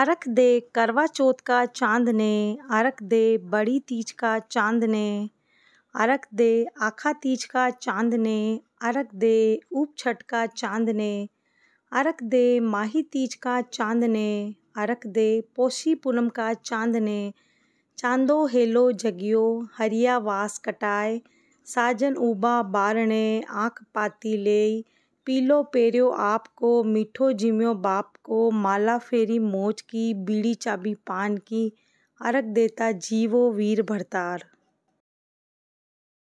अरक दे करवा चौथ का चांद ने अरक दे बड़ी तीज का चांद ने अरक दे आखा तीज का चांद ने अरक दे ऊप छठ का चांद ने अरक दे माही तीज का चांद ने अरक दे पोशी पूनम का चांद ने चांदो हेलो जगियो हरिया वास कटाए साजन ऊबा बारणे आँख पाती ले पीलो पेरियो आपको मीठो जिम्यो बाप को माला फेरी मोज की बीड़ी चाबी पान की अरक देता जीवो वीर भरतार